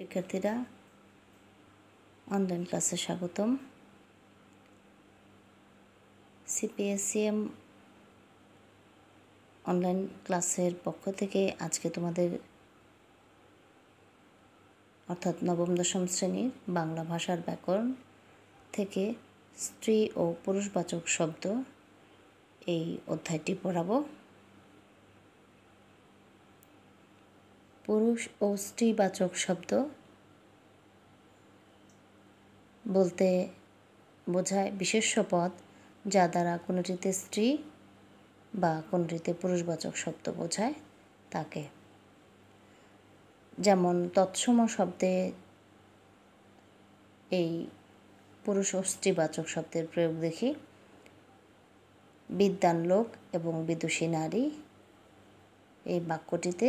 শিক্ষার্থীরা অনলাইন ক্লাসে স্বাগতম সিপিএসএম অনলাইন ক্লাসের পক্ষ থেকে আজকে তোমাদের অর্থাৎ নবম দশম শ্রেণীর বাংলা ভাষার ব্যাকরণ থেকে স্ত্রী ও পুরুষবাচক শব্দ এই অধ্যায়টি পড়াবো পুরুষ ও স্ত্রীবাচক শব্দ বলতে বোঝায় বিশেষ পদ যা দ্বারা কোনোটিতে স্ত্রী বা কোনোটিতে পুরুষবাচক শব্দ বোঝায় তাকে যেমন তৎসম শব্দে এই পুরুষ ও স্ত্রীবাচক শব্দের প্রয়োগ দেখি বিদ্যান লোক এবং বিদুষী নারী এই বাক্যটিতে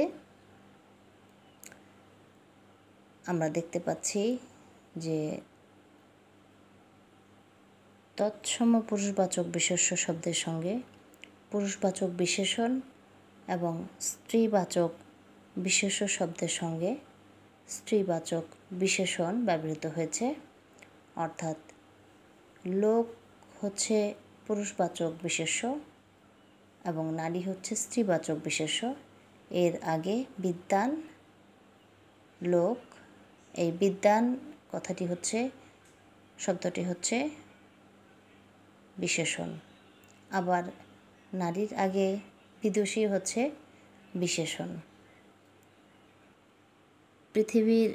আমরা দেখতে পাচ্ছি যে তৎসম পুরুষবাচক বিশেষ্য শব্দের সঙ্গে পুরুষবাচক বিশেষণ এবং স্ত্রীবাচক বিশেষ্য শব্দের সঙ্গে স্ত্রীবাচক বিশেষণ ব্যবহৃত হয়েছে অর্থাৎ লোক হচ্ছে পুরুষবাচক বিশেষ্য এবং নারী হচ্ছে স্ত্রীবাচক বিশেষ্য এর আগে বিদ্যান লোক এই বিদ্যান কথাটি হচ্ছে শব্দটি হচ্ছে বিশেষণ আবার নারীর আগে বিদুষী হচ্ছে বিশেষণ পৃথিবীর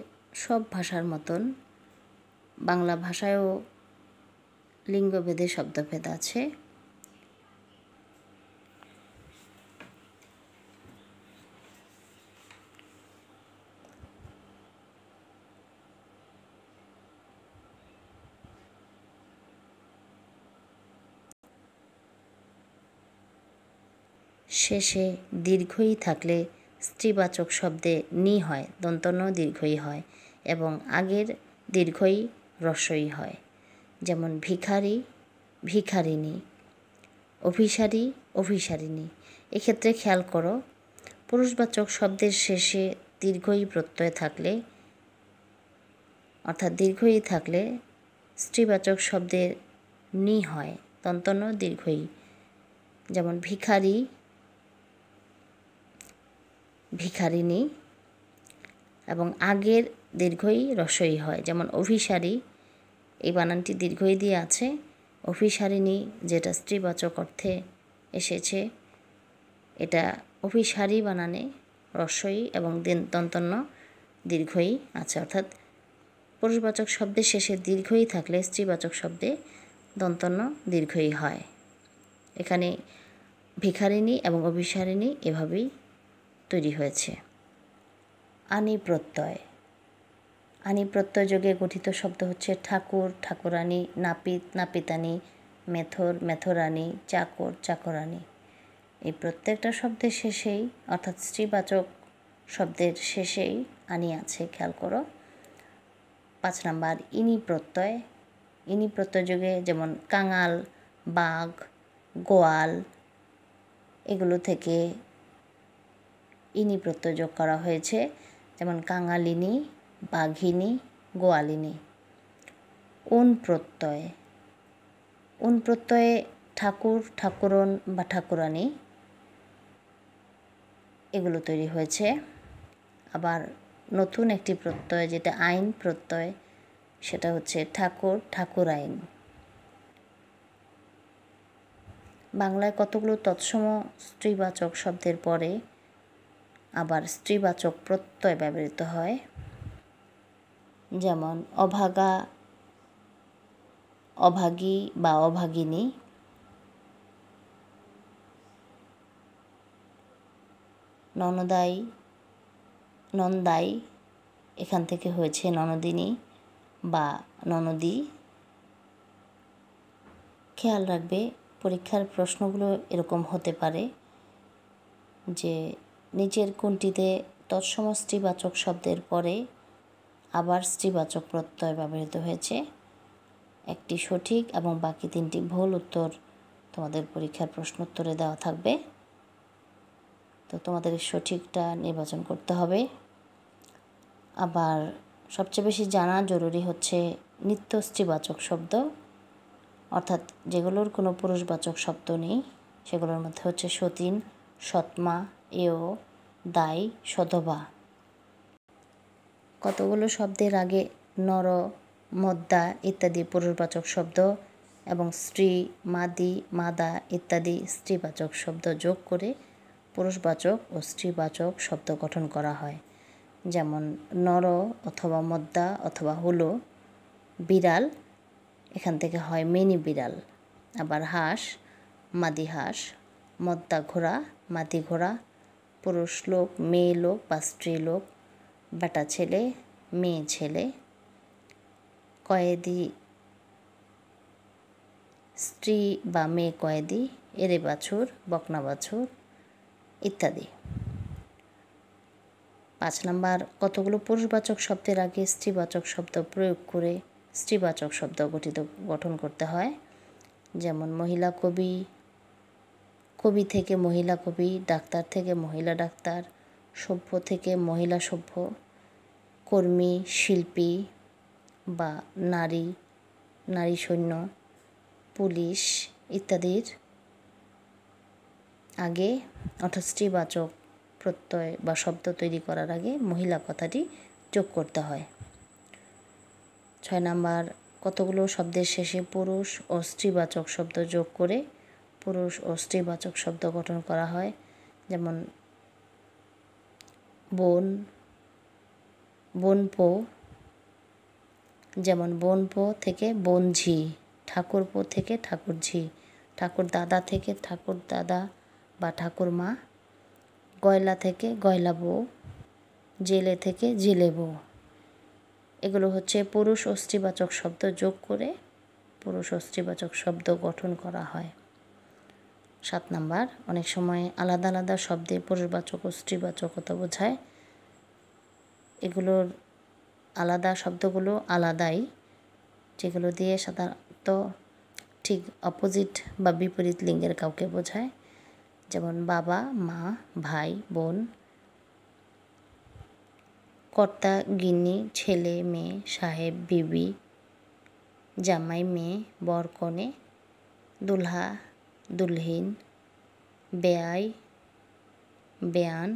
সব ভাষার মতন বাংলা ভাষায়ও লিঙ্গভেদে শব্দভেদ আছে শেষে দীর্ঘই থাকলে স্ত্রীবাচক শব্দে নি হয় দন্তন দীর্ঘই হয় এবং আগের দীর্ঘই রসই হয় যেমন ভিখারি ভিখারিণী অভিসারী অভিসারিণী এক্ষেত্রে খেয়াল করো পুরুষবাচক শব্দের শেষে দীর্ঘই প্রত্যয় থাকলে অর্থাৎ দীর্ঘই থাকলে স্ত্রীবাচক শব্দের নি হয় তন্তন দীর্ঘই যেমন ভিখারি ভিখারিণী এবং আগের দীর্ঘই রসই হয় যেমন অভিসারী এই বানানটি দীর্ঘই দিয়ে আছে অভিসারিণী যেটা স্ত্রীবাচক অর্থে এসেছে এটা অভিসারী বানানে রসই এবং দন্তন্য দীর্ঘই আছে অর্থাৎ পুরুষবাচক শব্দের শেষে দীর্ঘই থাকলে স্ত্রীবাচক শব্দে দন্তন্য দীর্ঘই হয় এখানে ভিখারিণী এবং অভিসারিণী এভাবেই তৈরি হয়েছে আনি প্রত্যয় আনি প্রত্যয় যোগে গঠিত শব্দ হচ্ছে ঠাকুর ঠাকুরানি নাপিত নাপিতানি মেথর মেথরানি চাকর চাকরানি এই প্রত্যেকটা শব্দের শেষেই অর্থাৎ স্ত্রীবাচক শব্দের শেষেই আনি আছে খেয়াল করো পাঁচ নাম্বার ইনি প্রত্যয় ইনি প্রত্যয় যোগে যেমন কাঙাল বাঘ গোয়াল এগুলো থেকে ইনি প্রত্যযোগ করা হয়েছে যেমন কাঙালিনী বাঘিনী গোয়ালিনী উন প্রত্যয় উন প্রত্যয়ে ঠাকুর ঠাকুরন বা ঠাকুরানী এগুলো তৈরি হয়েছে আবার নতুন একটি প্রত্যয় যেটা আইন প্রত্যয় সেটা হচ্ছে ঠাকুর ঠাকুর আইন বাংলায় কতগুলো তৎসম স্ত্রীবাচক শব্দের পরে আবার স্ত্রীবাচক প্রত্যয় ব্যবহৃত হয় যেমন অভাগা অভাগী বা অভাগিনী ননদাই নন্দাই এখান থেকে হয়েছে ননদিনী বা ননদি খেয়াল রাখবে পরীক্ষার প্রশ্নগুলো এরকম হতে পারে যে নিচের কোনটিতে তৎসম স্ত্রীবাচক শব্দের পরে আবার স্ত্রীবাচক প্রত্যয় ব্যবহৃত হয়েছে একটি সঠিক এবং বাকি তিনটি ভুল উত্তর তোমাদের পরীক্ষার প্রশ্ন উত্তরে দেওয়া থাকবে তো তোমাদের সঠিকটা নির্বাচন করতে হবে আবার সবচেয়ে বেশি জানা জরুরি হচ্ছে নিত্য স্ত্রীবাচক শব্দ অর্থাৎ যেগুলোর কোনো পুরুষবাচক শব্দ নেই সেগুলোর মধ্যে হচ্ছে সতীন সৎমা এও দাই সধবা কতগুলো শব্দের আগে নর মদ্দা ইত্যাদি পুরুষবাচক শব্দ এবং স্ত্রী মাদি মাদা ইত্যাদি স্ত্রীবাচক শব্দ যোগ করে পুরুষবাচক ও স্ত্রীবাচক শব্দ গঠন করা হয় যেমন নর অথবা মদ্দা অথবা হুলো বিড়াল এখান থেকে হয় মিনি বিড়াল আবার হাঁস মাদি হাঁস মদ্দা ঘোড়া মাদি ঘোড়া পুরুষ লোক মেয়ে লোক বা স্ত্রীলোক বেটা ছেলে মেয়ে ছেলে কয়েদি স্ত্রী বা মেয়ে কয়েদি এরে বাছুর বকনা বাছুর ইত্যাদি পাঁচ নাম্বার কতগুলো পুরুষবাচক শব্দের আগে স্ত্রীবাচক শব্দ প্রয়োগ করে স্ত্রীবাচক শব্দ গঠিত গঠন করতে হয় যেমন মহিলা কবি কবি থেকে মহিলা কবি ডাক্তার থেকে মহিলা ডাক্তার সভ্য থেকে মহিলা সভ্য কর্মী শিল্পী বা নারী নারী সৈন্য পুলিশ ইত্যাদির আগে অর্থাৎ স্ত্রীবাচক প্রত্যয় বা শব্দ তৈরি করার আগে মহিলা কথাটি যোগ করতে হয় ছয় নাম্বার কতগুলো শব্দের শেষে পুরুষ ও স্ত্রীবাচক শব্দ যোগ করে পুরুষ ও স্ত্রীবাচক শব্দ গঠন করা হয় যেমন বোন বোনপো যেমন বোনপো থেকে বোনঝি ঠাকুরপো থেকে ঠাকুরঝি ঠাকুর দাদা থেকে ঠাকুর দাদা বা ঠাকুরমা গয়লা থেকে গয়লা বউ জেলে থেকে জেলে বউ এগুলো হচ্ছে পুরুষ অস্ত্রীবাচক শব্দ যোগ করে পুরুষ অস্ত্রীবাচক শব্দ গঠন করা হয় সাত নাম্বার অনেক সময় আলাদা আলাদা শব্দে পুরুষবাচক ও স্ত্রীবাচকতা বোঝায় এগুলোর আলাদা শব্দগুলো আলাদাই যেগুলো দিয়ে সাধারণত ঠিক অপোজিট বা বিপরীত লিঙ্গের কাউকে বোঝায় যেমন বাবা মা ভাই বোন কর্তা গিনি ছেলে মেয়ে সাহেব বিবি জামাই মেয়ে বর কনে দুলহা দুলহিন বেয়াই বেয়ান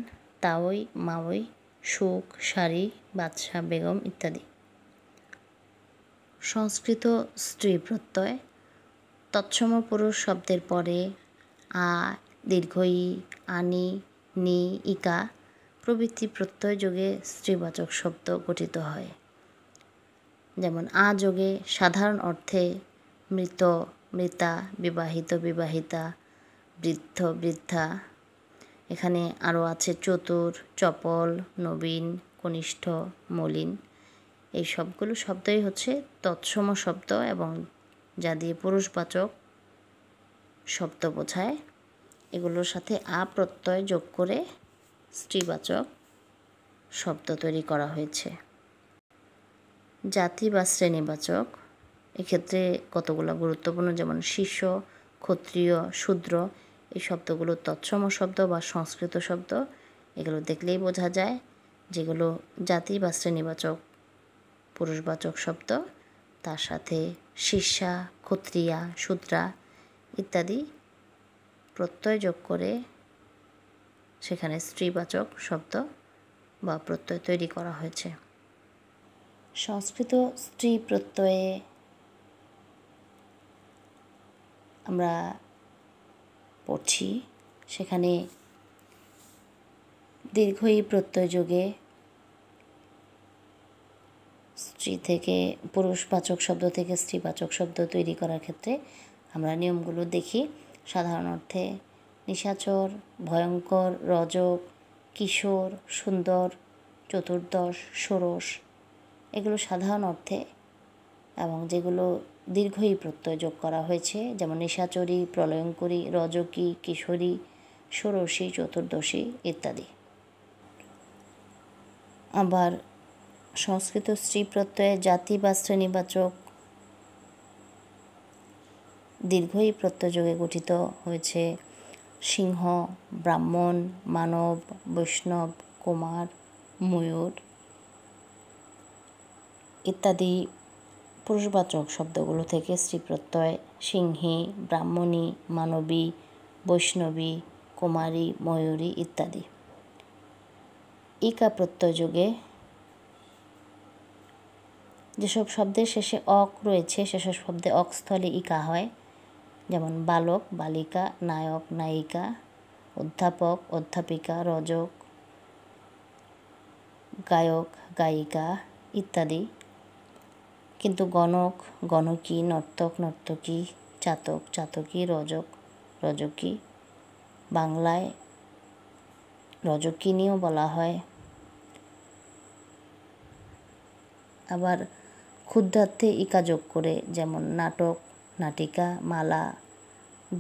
তাওই মাওই সুখ শাড়ি বাদশাহ বেগম ইত্যাদি সংস্কৃত স্ত্রী প্রত্যয় তৎসম পুরুষ শব্দের পরে আ দীর্ঘই আনি নি ইকা প্রভৃতি প্রত্যয় যোগে স্ত্রীবাচক শব্দ গঠিত হয় যেমন আ যোগে সাধারণ অর্থে মৃত মৃতা বিবাহিত বিবাহিতা বৃদ্ধ বৃদ্ধা এখানে আরও আছে চতুর চপল নবীন কনিষ্ঠ মলিন এই সবগুলো শব্দই হচ্ছে তৎসম শব্দ এবং যা দিয়ে পুরুষবাচক শব্দ বোঝায় এগুলোর সাথে আ প্রত্যয় যোগ করে স্ত্রীবাচক শব্দ তৈরি করা হয়েছে জাতি বা শ্রেণীবাচক এক্ষেত্রে কতগুলো গুরুত্বপূর্ণ যেমন শিষ্য ক্ষত্রিয় শূদ্র এই শব্দগুলো তৎসম শব্দ বা সংস্কৃত শব্দ এগুলো দেখলেই বোঝা যায় যেগুলো জাতি বা শ্রেণীবাচক পুরুষবাচক শব্দ তার সাথে শিষ্যা ক্ষত্রিয়া শূদ্রা ইত্যাদি প্রত্যয় যোগ করে সেখানে স্ত্রীবাচক শব্দ বা প্রত্যয় তৈরি করা হয়েছে সংস্কৃত স্ত্রী প্রত্যয়ে আমরা পড়ছি সেখানে দীর্ঘই প্রত্যয়যোগে স্ত্রী থেকে পুরুষবাচক শব্দ থেকে স্ত্রীবাচক শব্দ তৈরি করার ক্ষেত্রে আমরা নিয়মগুলো দেখি সাধারণ অর্থে নিশাচর ভয়ঙ্কর রজক কিশোর সুন্দর চতুর্দশ ষোড়শ এগুলো সাধারণ অর্থে এবং যেগুলো দীর্ঘই প্রত্যয় যোগ করা হয়েছে যেমন নিশাচরী প্রলয়ঙ্করী রজকী কিশোরী ষোড়শী চতুর্দশী ইত্যাদি আবার সংস্কৃত স্ত্রী প্রত্যয়ে জাতি বা শ্রেণীবাচক দীর্ঘই প্রত্যযোগে গঠিত হয়েছে সিংহ ব্রাহ্মণ মানব বৈষ্ণব কুমার ময়ূর ইত্যাদি পুরুষবাচক শব্দগুলো থেকে শ্রীপ্রত্যয় সিংহী ব্রাহ্মণী মানবী বৈষ্ণবী কুমারী ময়ূরী ইত্যাদি ইকা প্রত্যয়যোগে যেসব শব্দের শেষে অক রয়েছে সেসব শব্দে অকস্থলে ইকা হয় যেমন বালক বালিকা নায়ক নায়িকা অধ্যাপক অধ্যাপিকা রজক গায়ক গায়িকা ইত্যাদি কিন্তু গণক গণকী নর্তক নর্তকী চাতক চাতকী রজক রজকী বাংলায় রজকিনীও বলা হয় আবার ক্ষুদ্রার্থে ইকাযোগ করে যেমন নাটক নাটিকা মালা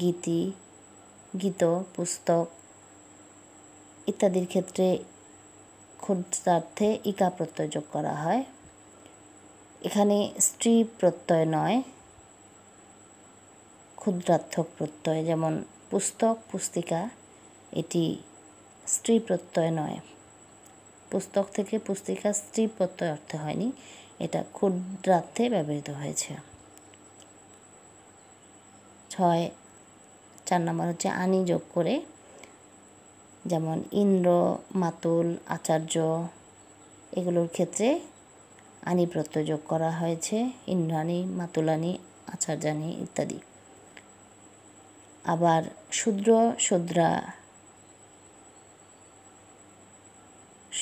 গীতি গীত পুস্তক ইত্যাদির ক্ষেত্রে ক্ষুদ্রার্থে ইকা প্রত্যয় যোগ করা হয় এখানে স্ত্রী প্রত্যয় নয় ক্ষুদ্রার্থক প্রত্যয় যেমন পুস্তক পুস্তিকা এটি স্ত্রী প্রত্যয় নয় পুস্তক থেকে পুস্তিকা স্ত্রী প্রত্যয় অর্থে হয়নি এটা ক্ষুদ্রার্থে ব্যবহৃত হয়েছে ছয় চার নম্বর হচ্ছে আনি যোগ করে যেমন ইন্দ্র মাতুল আচার্য এগুলোর ক্ষেত্রে আনি প্রত্যযোগ করা হয়েছে ইন্দ্রাণী মাতুলানি আচার্যানি ইত্যাদি আবার শূদ্র শুদ্রা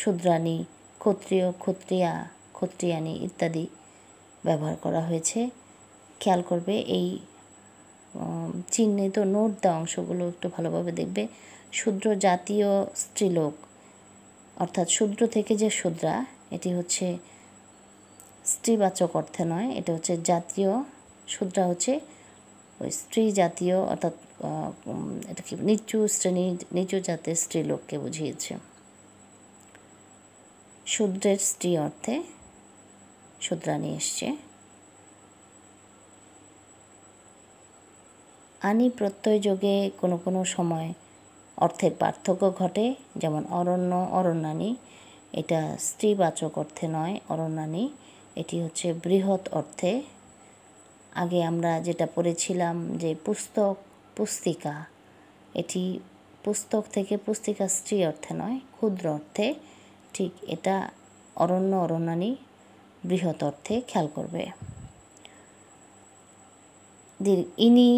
শুদ্রাণী ক্ষত্রিয় ক্ষত্রিয়া ক্ষত্রিয়ানি ইত্যাদি ব্যবহার করা হয়েছে খেয়াল করবে এই চিহ্নিত নোট দেওয়া অংশগুলো একটু ভালোভাবে দেখবে শূদ্র জাতীয় স্ত্রীলোক অর্থাৎ শূদ্র থেকে যে শূদ্রা এটি হচ্ছে স্ত্রীবাচক অর্থে নয় এটা হচ্ছে জাতীয় শূদ্রা হচ্ছে ওই স্ত্রী জাতীয় অর্থাৎ এটা কি নিচু শ্রেণী নিচু জাতের স্ত্রীলোককে বুঝিয়েছে শুদ্রের স্ত্রী অর্থে শুদ্রা নিয়ে এসছে আনি প্রত্যয় যোগে কোনো কোনো সময় অর্থের পার্থক্য ঘটে যেমন অরণ্য অরণ্যানী এটা স্ত্রীবাচক অর্থে নয় অরণ্যানী এটি হচ্ছে বৃহৎ অর্থে আগে আমরা যেটা পড়েছিলাম যে পুস্তক পুস্তিকা এটি পুস্তক থেকে পুস্তিকা স্ত্রী অর্থে নয় ক্ষুদ্র অর্থে ঠিক এটা অরণ্য অরণ্যানি বৃহৎ অর্থে খেয়াল করবে ইনি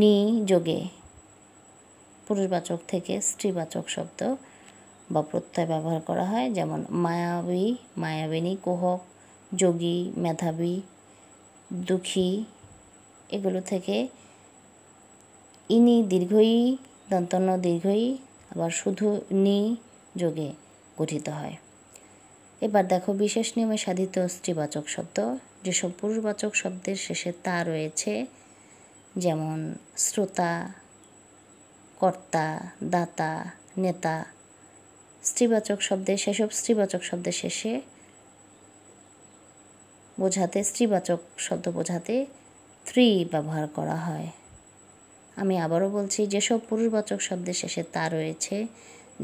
নি যোগে পুরুষবাচক থেকে স্ত্রীবাচক শব্দ বা প্রত্যয় ব্যবহার করা হয় যেমন মায়াবী মায়াবিনী কুহক যোগী মেধাবী দুঃখী এগুলো থেকে ইনি দীর্ঘই দন্তন্য দীর্ঘই আবার শুধু নি যোগে গঠিত হয় এবার দেখো বিশেষ নিয়মে সাধিত স্ত্রীবাচক শব্দ যেসব পুরুষবাচক শব্দের শেষে তা রয়েছে যেমন শ্রোতা কর্তা দাতা নেতা স্ত্রীবাচক শব্দে সেসব স্ত্রীবাচক শব্দের শেষে বোঝাতে স্ত্রীবাচক শব্দ বোঝাতে থ্রি ব্যবহার করা হয় আমি আবারও বলছি যেসব পুরুষবাচক শব্দের শেষে তা রয়েছে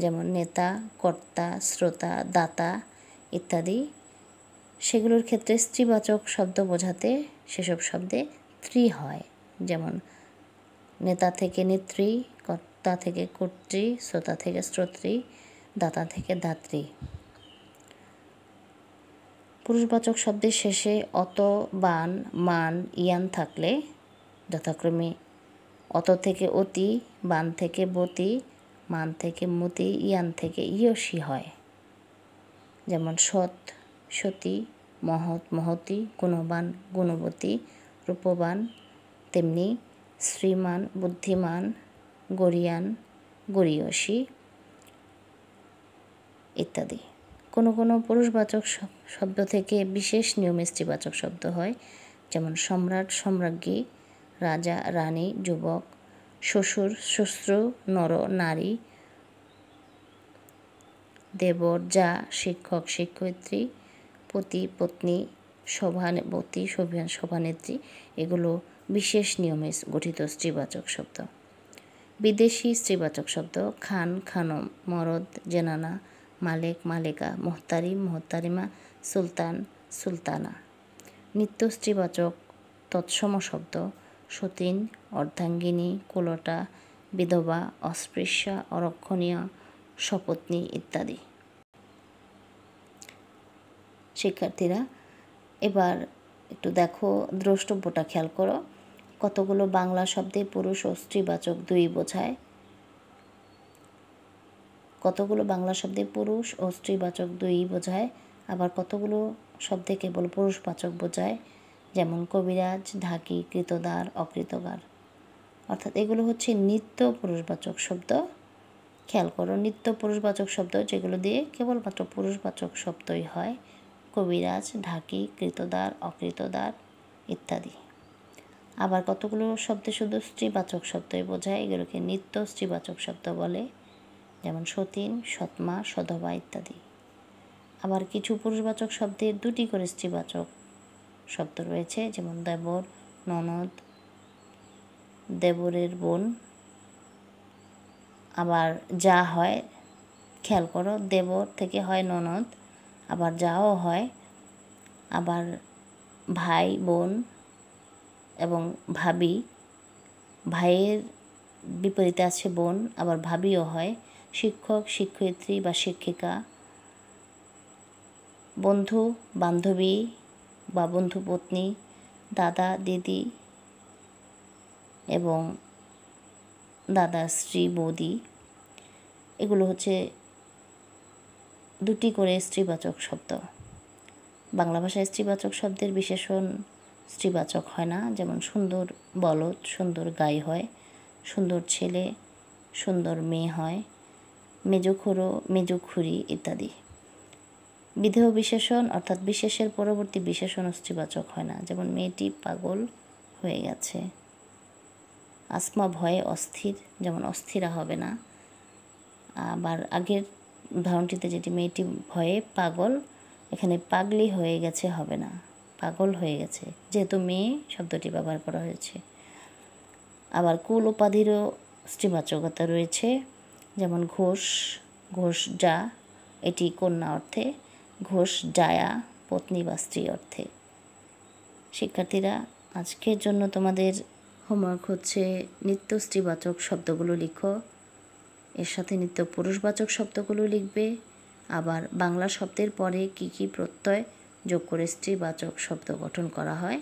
যেমন নেতা কর্তা শ্রোতা দাতা ইত্যাদি সেগুলোর ক্ষেত্রে স্ত্রীবাচক শব্দ বোঝাতে সেসব শব্দে থ্রি হয় যেমন নেতা থেকে নেত্রী কর্তা থেকে কর্ত্রী শ্রোতা থেকে শ্রোত্রী দাতা থেকে দাত্রী পুরুষবাচক শব্দের শেষে অত বান মান ইয়ান থাকলে যথাক্রমে অত থেকে অতি বান থেকে বতি মান থেকে মতি ইয়ান থেকে ইয়সী হয় যেমন সৎ সতী মহৎ মহতি গুণবান গুণবতী রূপবান তেমনি শ্রীমান বুদ্ধিমান গরিয়ান গরিয়সী ইত্যাদি কোনো কোনো পুরুষবাচক শব্দ থেকে বিশেষ নিয়মে স্ত্রীবাচক শব্দ হয় যেমন সম্রাট সম্রাজ্ঞী রাজা রানী যুবক শ্বশুর শ্বশ্র নর নারী দেবর যা শিক্ষক শিক্ষয়িত্রী পতি পত্নী সভাপতি সভানেত্রী এগুলো বিশেষ নিয়মে গঠিত স্ত্রীবাচক শব্দ বিদেশি স্ত্রীবাচক শব্দ খান খানম মরদ জেনানা মালিক মালিকা মহতারি মোহতারিমা সুলতান সুলতানা নিত্য স্ত্রীবাচক তৎসম শব্দ সতীন অর্ধাঙ্গিনী কুলটা বিধবা অস্পৃশ্যা অরক্ষণীয় শপথনী ইত্যাদি শিক্ষার্থীরা এবার একটু দেখো দ্রষ্টব্যটা খেয়াল করো কতগুলো বাংলা শব্দে পুরুষ ও স্ত্রীবাচক দুই বোঝায় কতগুলো বাংলা শব্দে পুরুষ ও স্ত্রীবাচক দুই বোঝায় আবার কতগুলো শব্দে কেবল পুরুষবাচক বোঝায় যেমন কবিরাজ ঢাকি কৃতদার অকৃতগার অর্থাৎ এগুলো হচ্ছে নিত্য পুরুষবাচক শব্দ খেয়াল করো নিত্য পুরুষবাচক শব্দ যেগুলো দিয়ে কেবলমাত্র পুরুষবাচক শব্দই হয় কবিরাজ ঢাকি কৃতদার অকৃতদার ইত্যাদি আবার কতগুলো শব্দে শুধু স্ত্রীবাচক শব্দই বোঝায় এগুলোকে নিত্য স্ত্রীবাচক শব্দ বলে যেমন সতীন সৎমা সধবা ইত্যাদি আবার কিছু পুরুষবাচক শব্দের দুটি করে স্ত্রীবাচক শব্দ রয়েছে যেমন দেবর ননদ দেবরের বোন আবার যা হয় খেয়াল করো দেবর থেকে হয় ননদ আবার যাও হয় আবার ভাই বোন এবং ভাবি ভাইয়ের বিপরীতে আছে বোন আবার ভাবিও হয় শিক্ষক শিক্ষয়িত্রী বা শিক্ষিকা বন্ধু বান্ধবী বা বন্ধু পত্নী দাদা দিদি এবং দাদা স্ত্রী বৌদি এগুলো হচ্ছে দুটি করে স্ত্রীবাচক শব্দ বাংলা ভাষায় স্ত্রীবাচক শব্দের বিশেষণ স্ত্রীবাচক হয় না যেমন সুন্দর বলদ সুন্দর গাই হয় সুন্দর ছেলে সুন্দর মেয়ে হয় মেজখুরো মেজখুরি ইত্যাদি বিধেয় বিশেষণ অর্থাৎ বিশেষের পরবর্তী বিশেষণ অস্ত্রীবাচক হয় না যেমন মেয়েটি পাগল হয়ে গেছে আসমা ভয়ে অস্থির যেমন অস্থিরা হবে না আবার আগের ধারণটিতে যেটি মেয়েটি ভয়ে পাগল এখানে পাগলি হয়ে গেছে হবে না পাগল হয়ে গেছে যেহেতু মেয়ে শব্দটি ব্যবহার করা হয়েছে আবার কুল উপাধিরও স্ত্রীবাচকতা রয়েছে যেমন ঘোষ ঘোষ যা এটি কন্যা অর্থে ঘোষ ডায়া পত্নী বা স্ত্রী অর্থে শিক্ষার্থীরা আজকের জন্য তোমাদের হোমওয়ার্ক হচ্ছে নিত্য স্ত্রীবাচক শব্দগুলো লিখো এর সাথে নিত্য পুরুষবাচক শব্দগুলো লিখবে আবার বাংলা শব্দের পরে কি কি প্রত্যয় যোগ করে স্ত্রীবাচক শব্দ গঠন করা হয়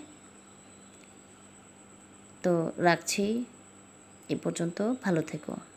তো রাখছি এ পর্যন্ত ভালো থেকো